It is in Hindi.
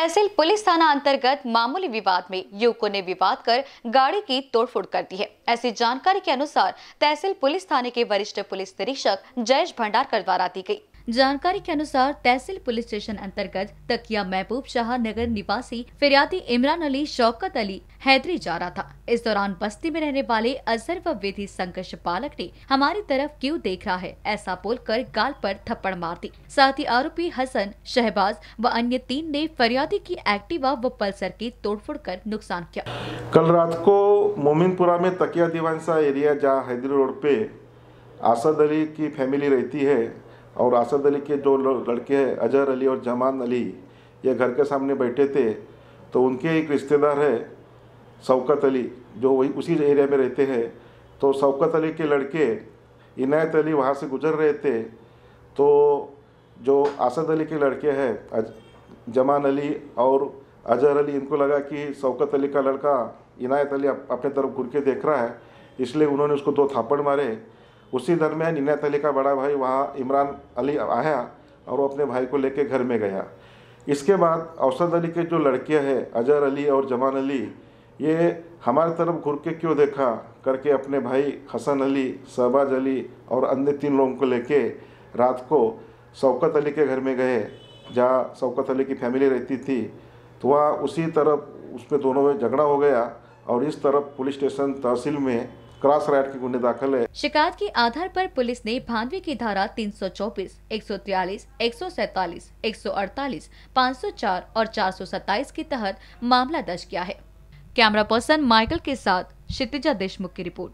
तहसील पुलिस थाना अंतर्गत मामूली विवाद में युवकों ने विवाद कर गाड़ी की तोड़फोड़ कर दी है ऐसी जानकारी के अनुसार तहसील पुलिस थाने के वरिष्ठ पुलिस निरीक्षक जयेश भंडारकर द्वारा दी गई जानकारी के अनुसार तहसील पुलिस स्टेशन अंतर्गत तकिया महबूब शाह नगर निवासी फिरियाती इमरान अली शौकत अली हैदरी जा रहा था इस दौरान बस्ती में रहने वाले अजहर व विधि संघर्ष बालक ने हमारी तरफ क्यों देख रहा है ऐसा बोलकर गाल पर थप्पड़ मार दी साथ ही आरोपी हसन शहबाज व अन्य तीन ने फरियादी की एक्टिवा व पल्सर की तोड़फोड़ कर नुकसान किया कल रात को मोमिनपुरा में तकिया दीवानसा एरिया जहाँ हैदरी रोड पे आसद अली की फैमिली रहती है और आसद अली के जो लड़के अजहर अली और जमान अली ये घर के सामने बैठे थे तो उनके एक रिश्तेदार है शौकत अली जो वही उसी एरिया में रहते हैं तो शौकत अली के लड़के इनायत अली वहाँ से गुजर रहे थे तो जो आसद अली के लड़के हैं जमान अली और अजहर अली इनको लगा कि शौकत अली का लड़का इनायत अली अपने तरफ घूर के देख रहा है इसलिए उन्होंने उसको दो थापड़ मारे उसी दरमियान इनायत अली का बड़ा भाई वहाँ इमरान अली आया और वो अपने भाई को लेके घर में गया इसके बाद औसद अली के जो लड़कियाँ हैं अजहर अली और जमान अली ये हमारे तरफ घुर के क्यों देखा करके अपने भाई हसन अली शहबाज अली और अन्य तीन लोगों को लेके रात को शौकत अली के घर में गए जहाँ शौकत अली की फैमिली रहती थी तो वहाँ उसी तरफ उसमें दोनों में झगड़ा हो गया और इस तरफ पुलिस स्टेशन तहसील में क्रॉस राइट की गुंडे दाखिल है शिकायत के आधार पर पुलिस ने भानवे की धारा 324, 143, 147, 148, 504 और 427 के तहत मामला दर्ज किया है कैमरा पर्सन माइकल के साथ क्षितिजा देशमुख की रिपोर्ट